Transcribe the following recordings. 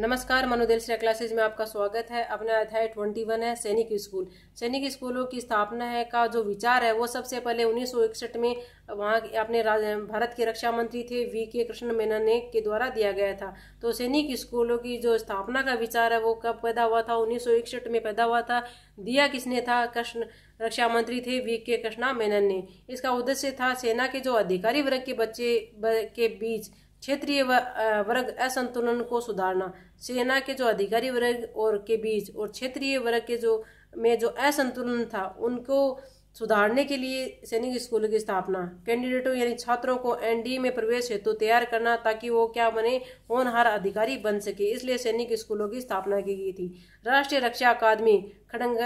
नमस्कार मनोदेलसिया क्लासेज में आपका स्वागत है अपना अध्याय ट्वेंटी वन है सैनिक स्कूल सैनिक स्कूलों की स्थापना है का जो विचार है वो सबसे पहले उन्नीस में वहाँ अपने भारत के रक्षा मंत्री थे वी के कृष्ण मेनन ने के द्वारा दिया गया था तो सैनिक स्कूलों की जो स्थापना का विचार है वो कब पैदा हुआ था उन्नीस में पैदा हुआ था दिया किसने था कृष्ण रक्षा मंत्री थे वी के कृष्णा मेनन ने इसका उद्देश्य था सेना के जो अधिकारी वर्ग के बच्चे के बीच क्षेत्रीय वर्ग असंतुलन को सुधारना सेना के जो अधिकारी वर्ग और के बीच और क्षेत्रीय वर्ग के जो में जो असंतुलन था उनको सुधारने के लिए सैनिक स्कूल की स्थापना कैंडिडेटों यानी छात्रों को एनडीए में प्रवेश हेतु तो तैयार करना ताकि वो क्या बने होनहार अधिकारी बन सके इसलिए सैनिक स्कूलों की स्थापना की गई थी राष्ट्रीय रक्षा अकादमी खड़ंग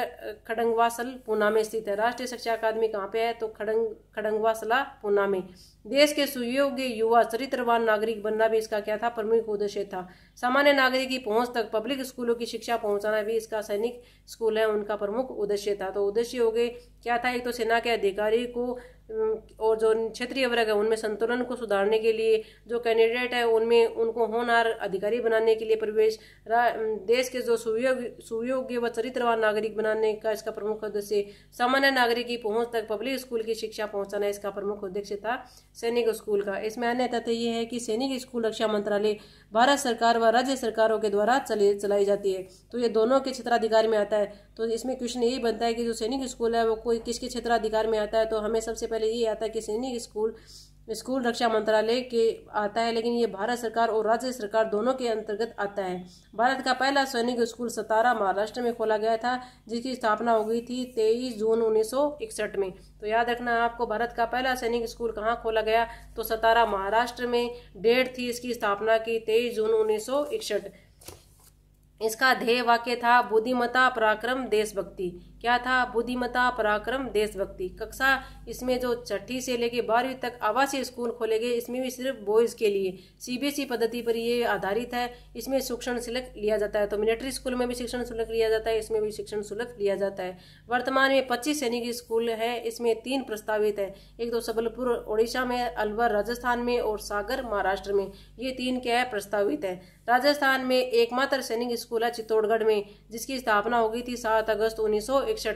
खड़ंगवासल पूना में स्थित है राष्ट्रीय शिक्षा अकादमी कहाँ पे है तो खड़ंग खड़ंगवासला पूना में देश के सुयोग्य युवा चरित्रवान नागरिक बनना भी इसका क्या था प्रमुख उद्देश्य था सामान्य नागरिक की पहुंच तक पब्लिक स्कूलों की शिक्षा पहुंचाना भी इसका सैनिक स्कूल है उनका प्रमुख उद्देश्य था तो उद्देश्य हो गए क्या था एक तो सेना के अधिकारी को और जो क्षेत्रीय वर्ग है उनमें संतुलन को सुधारने के लिए जो कैंडिडेट है उनमें उनको होनहार अधिकारी बनाने के लिए प्रवेश देश के जो सुयोग सुयोग्य व चरित्रवान नागरिक बनाने का इसका प्रमुख उद्देश्य सामान्य नागरिक की पहुंच तक पब्लिक स्कूल की शिक्षा पहुंचाना इसका प्रमुख उद्देश्य था सैनिक स्कूल का इसमें अन्य तथ्य ये है कि सैनिक स्कूल रक्षा मंत्रालय भारत सरकार व राज्य सरकारों के द्वारा चले चलाई जाती है तो ये दोनों के क्षेत्राधिकार में आता है तो इसमें क्वेश्चन यही बनता है कि जो सैनिक स्कूल है वो कोई किसके क्षेत्राधिकार में आता है तो हमें सबसे पहले पहले ये आता है कि सैनिक स्कूल स्कूल रक्षा मंत्रालय के आता है लेकिन ये भारत सरकार और राज्य सरकार दोनों के अंतर्गत आता है भारत का पहला सैनिक स्कूल सतारा महाराष्ट्र में खोला गया था जिसकी स्थापना हो गई थी तेईस जून 1961 में तो याद रखना आपको भारत का पहला सैनिक स्कूल कहाँ खोला गया तो सतारा महाराष्ट्र में डेट थी इसकी स्थापना की तेईस जून उन्नीस इसका ध्येय वाक्य था बुद्धिमता पराक्रम देशभक्ति क्या था बुद्धिमता पराक्रम देशभक्ति कक्षा इसमें जो छठी से लेके बारहवीं तक आवासीय स्कूल खोले गए इसमें भी सिर्फ बॉयज़ के लिए सीबीएसई e पद्धति पर ये आधारित है इसमें शिक्षण शुल्क लिया जाता है तो मिलिट्री स्कूल में भी शिक्षण शुल्क लिया जाता है इसमें भी शिक्षण शुल्क लिया जाता है वर्तमान में पच्चीस सैनिक स्कूल है इसमें तीन प्रस्तावित है एक तो सबलपुर उड़ीसा में अलवर राजस्थान में और सागर महाराष्ट्र में ये तीन क्या है प्रस्तावित है राजस्थान में एकमात्र सैनिक स्कूल है चित्तौड़गढ़ में जिसकी स्थापना हो गई थी सात अगस्त उन्नीस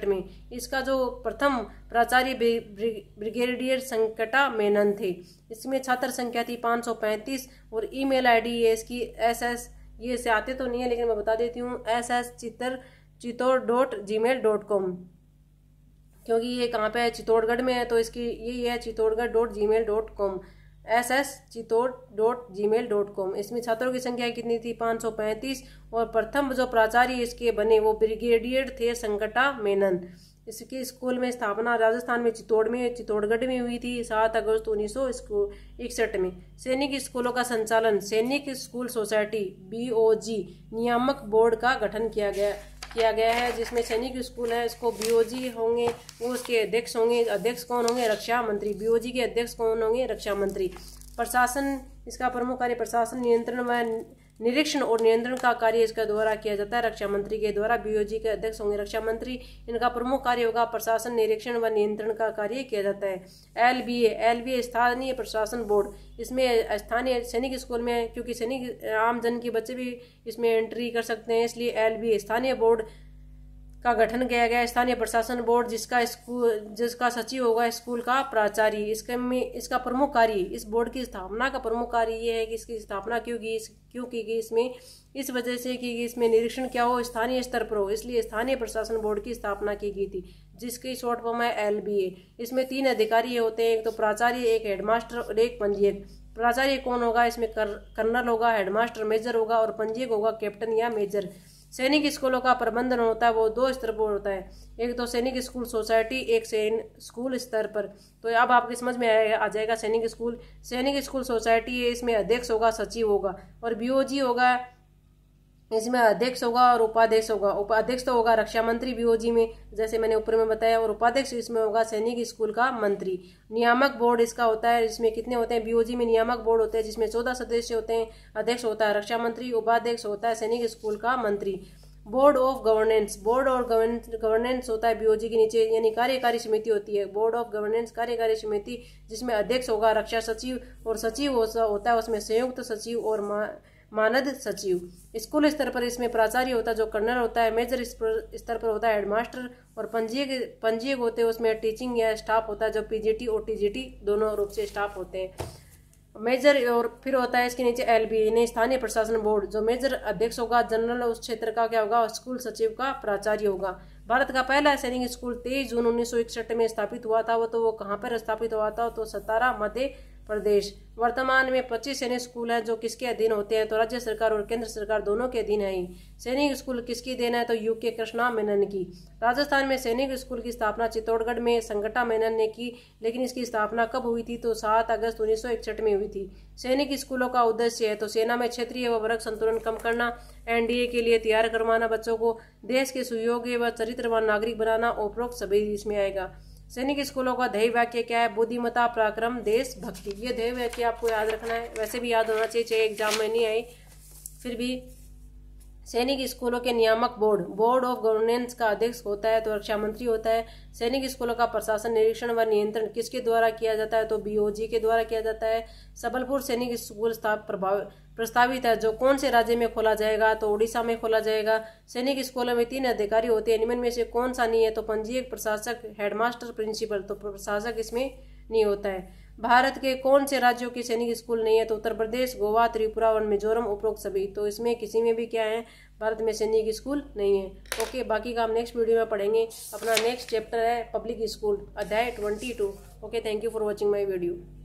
में इसका जो प्रथम प्राचार्य ब्रिगेडियर संकटा मेनन थे इसमें छात्र संख्या थी 535 और ईमेल आईडी आई इसकी एस एस ये से आते तो नहीं है लेकिन मैं बता देती हूँ एस एस चित्तर Chittor dot Gmail dot com क्योंकि ये कहाँ पे है चित्तौड़गढ़ में है तो इसकी ये है Chittorgarh dot Gmail dot com S S Chittor dot Gmail dot com इसमें छात्रों की संख्या कितनी थी पाँच सौ पैंतीस और प्रथम जो प्राचार्य इसके बने वो ब्रिगेडियर थे संकटा मेनन इसके स्कूल में स्थापना राजस्थान में चित्तौड़ में चित्तौड़गढ़ में हुई थी सात अगस्त उन्नीस सौ इकसठ में सैनिक स्कूलों का संचालन सैनिक स्कूल सोसाइटी बी नियामक बोर्ड का गठन किया गया किया गया है जिसमें सैनिक स्कूल है इसको बीओजी होंगे वो उसके अध्यक्ष होंगे अध्यक्ष कौन होंगे रक्षा मंत्री बीओजी के अध्यक्ष कौन होंगे रक्षा मंत्री प्रशासन इसका प्रमुख कार्य प्रशासन नियंत्रण व निरीक्षण और नियंत्रण का कार्य इसके द्वारा किया जाता है रक्षा मंत्री के द्वारा बीओजी के अध्यक्ष होंगे रक्षा मंत्री इनका प्रमुख कार्य होगा प्रशासन निरीक्षण व नियंत्रण का कार्य किया जाता है L B L B A स्थानीय प्रशासन बोर्ड इसमें स्थानीय सैनिक स्कूल में क्योंकि सैनिक आम जन के बच्चे भी इसमें एंट्री कर सकते हैं इसलिए एल बी स्थानीय बोर्ड का गठन किया गया स्थानीय प्रशासन बोर्ड जिसका स्कूल जिसका सचिव होगा स्कूल का प्राचार्य इसके में इसका प्रमुख कार्य इस बोर्ड की स्थापना का प्रमुख कार्य ये है कि इसकी स्थापना क्यों की क्यों की गई इसमें इस वजह से कि इसमें निरीक्षण क्या हो स्थानीय स्तर पर हो इसलिए स्थानीय प्रशासन बोर्ड की स्थापना की गई थी जिसकी शॉर्ट फॉर्म है एल इसमें तीन अधिकारी होते हैं एक तो प्राचार्य एक हेडमास्टर और एक पंजीयक प्राचार्य कौन होगा इसमें कर्नल होगा हेडमास्टर मेजर होगा और पंजीयक होगा कैप्टन या मेजर सैनिक स्कूलों का प्रबंधन होता है वो दो स्तर पर होता है एक तो सैनिक स्कूल सोसाइटी एक सैन स्कूल स्तर पर तो अब आपकी समझ में आ जाएगा सैनिक स्कूल सैनिक स्कूल सोसाइटी है इसमें अध्यक्ष होगा सचिव होगा और बी होगा इसमें अध्यक्ष होगा और उपाध्यक्ष होगा उपाध्यक्ष तो होगा रक्षा मंत्री बीओजी में जैसे मैंने ऊपर में बताया और उपाध्यक्ष इसमें होगा सैनिक स्कूल का मंत्री नियामक बोर्ड इसका होता है इसमें कितने होते हैं बीओजी में नियामक बोर्ड होते हैं जिसमें चौदह सदस्य होते हैं अध्यक्ष होता है रक्षा मंत्री उपाध्यक्ष होता है सैनिक स्कूल का मंत्री बोर्ड ऑफ गवर्नेंस बोर्ड और गवर्नेंस होता है बीओजी के नीचे यानी कार्यकारी समिति होती है बोर्ड ऑफ गवर्नेंस कार्यकारी समिति जिसमें अध्यक्ष होगा रक्षा सचिव और सचिव होता है उसमें संयुक्त सचिव और मानद सचिव स्कूल स्तर पर इसमें प्राचार्य होता है जो कर्नल होता है मेजर स्तर पर होता है हेडमास्टर और पंजीय पंजीयक होते हैं उसमें टीचिंग या स्टाफ होता है जो पीजीटी और टीजीटी दोनों रूप से स्टाफ होते हैं मेजर और फिर होता है इसके नीचे एल बी यानी स्थानीय प्रशासन बोर्ड जो मेजर अध्यक्ष होगा जनरल उस क्षेत्र का क्या होगा स्कूल सचिव का प्राचार्य होगा भारत का पहला सैनिक स्कूल तेईस जून उन्नीस में स्थापित हुआ था वो तो वो कहाँ पर स्थापित हुआ था तो सतारा मध्य प्रदेश वर्तमान में 25 सैनिक स्कूल हैं जो किसके अधीन होते हैं तो राज्य सरकार और केंद्र सरकार दोनों के अधीन है सैनिक स्कूल किसकी देना है तो यूके कृष्णा मेनन की राजस्थान में सैनिक स्कूल की स्थापना चित्तौड़गढ़ में संगठा मेनन ने की लेकिन इसकी स्थापना कब हुई थी तो 7 अगस्त उन्नीस में हुई थी सैनिक स्कूलों का उद्देश्य है तो सेना में क्षेत्रीय व वर्ग संतुलन कम करना एनडीए के लिए तैयार करवाना बच्चों को देश के सुयोग्य व चरित्रवान नागरिक बनाना उपरोक्त सभी इसमें आएगा सैनिक स्कूलों का ध्यय वाक्य क्या है बुद्धिमता पराक्रम देश भक्ति ये ध्यय वाक्य आपको याद रखना है वैसे भी याद होना चाहिए चाहे एग्जाम में नहीं आई फिर भी सैनिक स्कूलों के नियामक बोर्ड बोर्ड ऑफ गवर्नेंस का अध्यक्ष होता है तो रक्षा मंत्री होता है सैनिक स्कूलों का प्रशासन निरीक्षण व नियंत्रण किसके द्वारा किया जाता है तो बीओजी के द्वारा किया जाता है सबलपुर सैनिक स्कूल प्रस्तावित है जो कौन से राज्य में खोला जाएगा तो उड़ीसा में खोला जाएगा सैनिक स्कूलों में तीन अधिकारी होते हैं इनमें से कौन सा नहीं है तो पंजीयक प्रशासक हेडमास्टर प्रिंसिपल तो प्रशासक इसमें नहीं होता है भारत के कौन से राज्यों के सैनिक स्कूल नहीं है तो उत्तर प्रदेश गोवा त्रिपुरा और मिजोरम उपरोक्त सभी तो इसमें किसी में भी क्या है भारत में सैनिक स्कूल नहीं है ओके बाकी का हम नेक्स्ट वीडियो में पढ़ेंगे अपना नेक्स्ट चैप्टर है पब्लिक स्कूल अध्याय twenty two okay thank you for watching my video